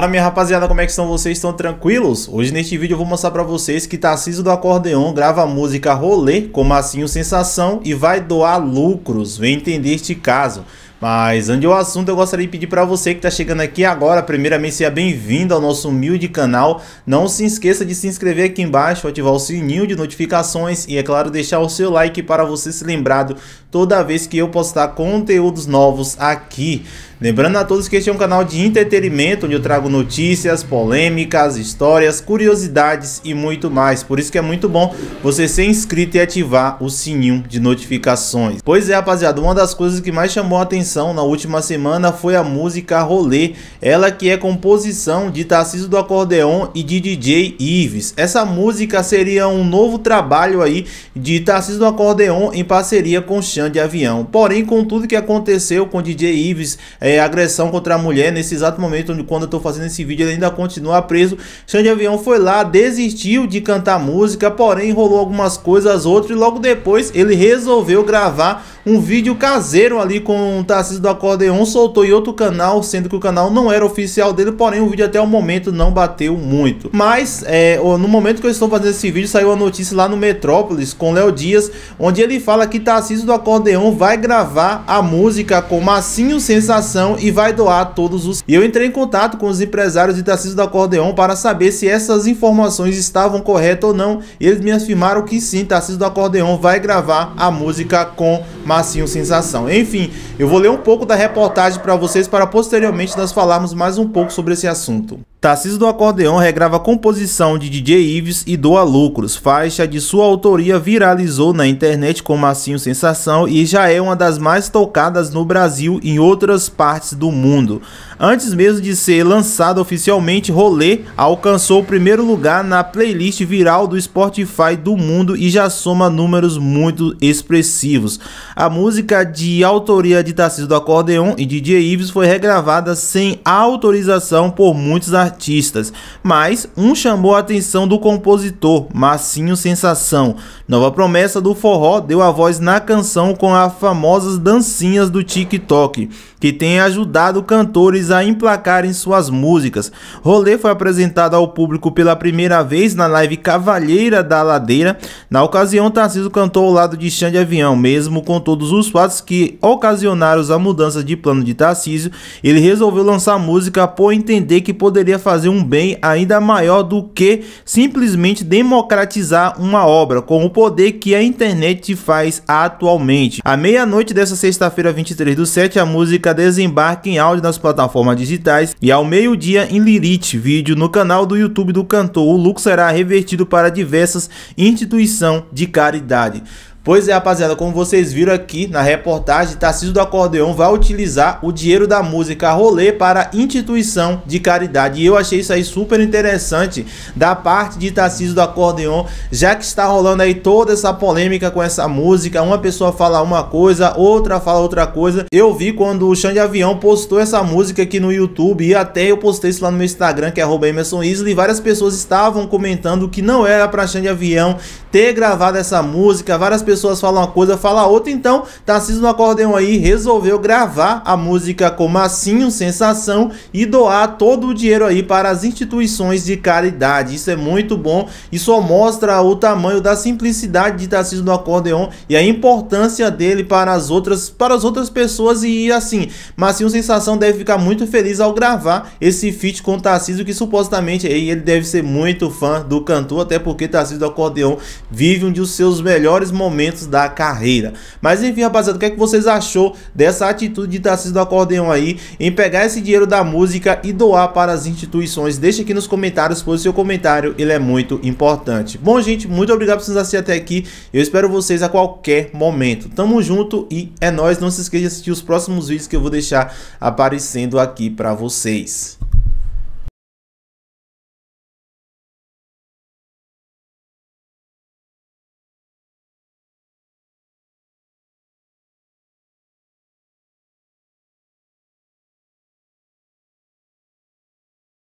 Fala minha rapaziada, como é que estão vocês? Estão tranquilos? Hoje neste vídeo eu vou mostrar pra vocês que Tarcísio do Acordeon grava a música Rolê com Massinho Sensação e vai doar lucros, vem entender este caso. Mas antes do assunto, eu gostaria de pedir para você que está chegando aqui agora, primeiramente seja bem-vindo ao nosso humilde canal. Não se esqueça de se inscrever aqui embaixo, ativar o sininho de notificações e, é claro, deixar o seu like para você ser lembrado toda vez que eu postar conteúdos novos aqui. Lembrando a todos que este é um canal de entretenimento onde eu trago notícias, polêmicas, histórias, curiosidades e muito mais. Por isso que é muito bom você ser inscrito e ativar o sininho de notificações. Pois é, rapaziada, uma das coisas que mais chamou a atenção na última semana foi a música Rolê, ela que é composição de Tarcísio do Acordeon e de DJ Ives. Essa música seria um novo trabalho aí de Tarcísio do Acordeon em parceria com Xande Avião. Porém, com tudo que aconteceu com DJ Ives, é é, agressão contra a mulher nesse exato momento onde quando eu estou fazendo esse vídeo ele ainda continua preso. Xande Avião foi lá, desistiu de cantar música, porém rolou algumas coisas, outras e logo depois ele resolveu gravar um vídeo caseiro ali com o Tarcísio do Acordeon, soltou em outro canal, sendo que o canal não era oficial dele, porém o vídeo até o momento não bateu muito. Mas, é, no momento que eu estou fazendo esse vídeo, saiu a notícia lá no Metrópolis com Léo Dias, onde ele fala que Tarcísio do Acordeon vai gravar a música com Massinho Sensação e vai doar todos os... E eu entrei em contato com os empresários de Tarcísio do Acordeon para saber se essas informações estavam corretas ou não, e eles me afirmaram que sim, Tarcísio do Acordeon vai gravar a música com Marcinho Sensação. Enfim, eu vou ler um pouco da reportagem para vocês para posteriormente nós falarmos mais um pouco sobre esse assunto. Tarcísio do Acordeão regrava composição de DJ Ives e Doa Lucros. Faixa de sua autoria viralizou na internet com massinho sensação e já é uma das mais tocadas no Brasil e em outras partes do mundo. Antes mesmo de ser lançada oficialmente, Rolê alcançou o primeiro lugar na playlist viral do Spotify do mundo e já soma números muito expressivos. A música de autoria de Tarcísio do Acordeão e DJ Ives foi regravada sem autorização por muitos artistas artistas, mas um chamou a atenção do compositor Massinho Sensação. Nova promessa do forró deu a voz na canção com as famosas dancinhas do TikTok, que tem ajudado cantores a emplacarem suas músicas. Rolê foi apresentado ao público pela primeira vez na live Cavalheira da Ladeira. Na ocasião, Tarcísio cantou ao lado de Xande Avião, mesmo com todos os fatos que ocasionaram a mudança de plano de Tarcísio, ele resolveu lançar música por entender que poderia fazer um bem ainda maior do que simplesmente democratizar uma obra, com o poder que a internet faz atualmente. À meia-noite dessa sexta-feira, 23 do 7, a música desembarca em áudio nas plataformas digitais e ao meio-dia em Lirite, vídeo no canal do YouTube do cantor. O lucro será revertido para diversas instituições de caridade. Pois é, rapaziada, como vocês viram aqui na reportagem, Tarcísio do Acordeão vai utilizar o dinheiro da música Rolê para instituição de caridade. E eu achei isso aí super interessante da parte de Tarcísio do Acordeão, já que está rolando aí toda essa polêmica com essa música. Uma pessoa fala uma coisa, outra fala outra coisa. Eu vi quando o Xande Avião postou essa música aqui no YouTube e até eu postei isso lá no meu Instagram, que é Emerson Isley, várias pessoas estavam comentando que não era para Xande Avião ter gravado essa música, várias pessoas falam uma coisa, fala outra. Então, Tarcísio no Acordeão aí resolveu gravar a música com Massinho, Sensação e doar todo o dinheiro aí para as instituições de caridade. Isso é muito bom e só mostra o tamanho da simplicidade de Tarcísio no Acordeão e a importância dele para as outras, para as outras pessoas. E assim, Massinho Sensação deve ficar muito feliz ao gravar esse feat com Tarcísio, que supostamente aí ele deve ser muito fã do cantor, até porque Tarcísio do Acordeão vive um dos seus melhores momentos momentos da carreira. Mas enfim, rapaziada, o que é que vocês achou dessa atitude de Tarcísio do Acordeão aí em pegar esse dinheiro da música e doar para as instituições? Deixa aqui nos comentários, pois o seu comentário ele é muito importante. Bom, gente, muito obrigado por vocês assistirem até aqui. Eu espero vocês a qualquer momento. Tamo junto e é nóis. Não se esqueça de assistir os próximos vídeos que eu vou deixar aparecendo aqui para vocês.